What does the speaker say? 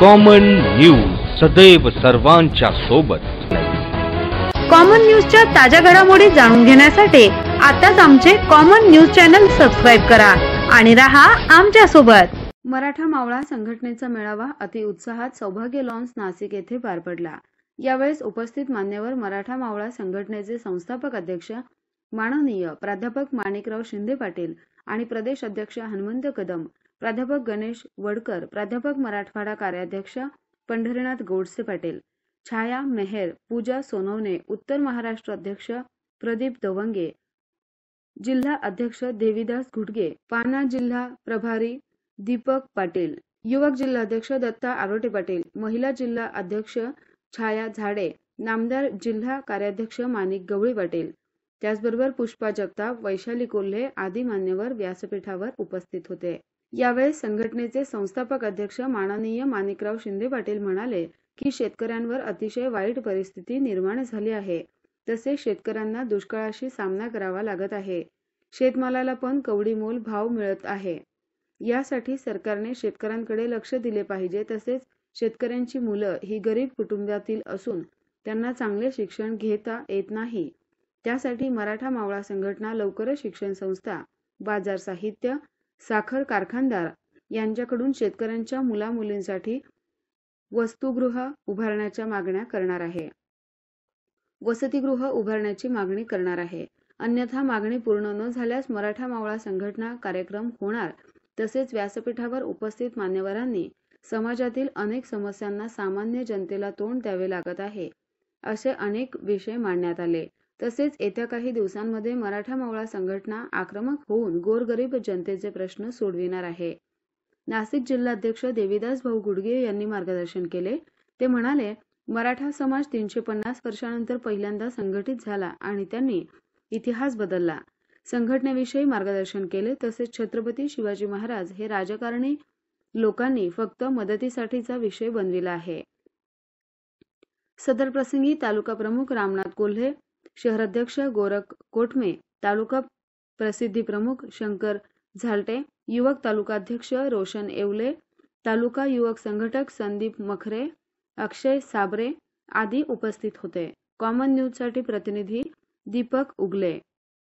common news सदैव सर्वांच्या सोबत कॉमन न्यूजच्या ताज्या घडामोडी जाणून घेण्यासाठी आताच आमचे कॉमन न्यूज चॅनल सबस्क्राईब करा आणि राहा आमच्या सोबत मराठा मावळा संघटनेचा मेळावा अति उत्साहात सौभाग्य लॉन्स नाशिक येथे पार पडला यावेळेस उपस्थित मान्यवर मराठा मावळा संघटनेचे संस्थापक अध्यक्ष माननीय प्राध्यापक माणिकराव शिंदे पाटील आणि प्रदेश अध्यक्ष हनुमंत कदम प्राध्यापक गणेश वडकर प्राध्यापक मराठवाडा कार्याध्यक्ष पंढरीनाथ गोडसे पाटील छाया मेहेर पूजा सोनवणे उत्तर महाराष्ट्र अध्यक्ष प्रदीप दवंगे जिल्हा अध्यक्ष देवीदास घुटगे पाना जिल्हा प्रभारी दीपक पाटील युवक जिल्हाध्यक्ष दत्ता आरोटे पाटील महिला जिल्हा अध्यक्ष छाया झाडे नामदार जिल्हा कार्याध्यक्ष माणिक गवळी पाटील त्याचबरोबर पुष्पा जगताप वैशाली कोल्हे आदी मान्यवर व्यासपीठावर उपस्थित होते यावेळी संघटनेचे संस्थापक अध्यक्ष माननीय माणिकराव शिंदे पाटील म्हणाले की शेतकऱ्यांवर अतिशय वाईट परिस्थिती निर्माण झाली आहे तसेच शेतकऱ्यांना दुष्काळाशी सामना करावा लागत आहे शेतमालाला पण कवडीमोल भाव मिळत आहे यासाठी सरकारने शेतकऱ्यांकडे लक्ष दिले पाहिजे तसेच शेतकऱ्यांची मुलं ही गरीब कुटुंबातील असून त्यांना चांगले शिक्षण घेता येत नाही त्यासाठी मराठा मावळा संघटना लवकरच शिक्षण संस्था बाजार साहित्य साखर कारखानदार यांच्याकडून शेतकऱ्यांच्या मुलामुलींसाठी वस्तुगृह उभारण्याच्या मागण्या करणार आहे वसतिगृह उभारण्याची मागणी करणार आहे अन्यथा मागणी पूर्ण न झाल्यास मराठा मावळा संघटना कार्यक्रम होणार तसेच व्यासपीठावर उपस्थित मान्यवरांनी समाजातील अनेक समस्यांना सामान्य जनतेला तोंड द्यावे लागत आहे असे अनेक विषय मांडण्यात आले तसेच येत्या काही दिवसांमध्ये मराठा मावळा संघटना आक्रमक होऊन गोरगरीब जनतेचे प्रश्न सोडविणार आहे नाशिक जिल्हाध्यक्ष देवीदास भाऊ गुडगे यांनी मार्गदर्शन केले ते म्हणाले मराठा समाज तीनशे पन्नास वर्षानंतर पहिल्यांदा संघटित झाला आणि त्यांनी इतिहास बदलला संघटनेविषयी मार्गदर्शन केले तसेच छत्रपती शिवाजी महाराज हे राजकारणी लोकांनी फक्त मदतीसाठीचा विषय बनविला आहे सदर प्रसंगी तालुका प्रमुख रामनाथ कोल्हे शहराध्यक्ष गोरख कोटमे तालुका प्रसिद्धी प्रमुख शंकर झालटे युवक तालुकाध्यक्ष रोशन एवले, तालुका युवक संघटक संदीप मखरे अक्षय साबरे आदी उपस्थित होते कॉमन न्यूजसाठी प्रतिनिधी दीपक उगले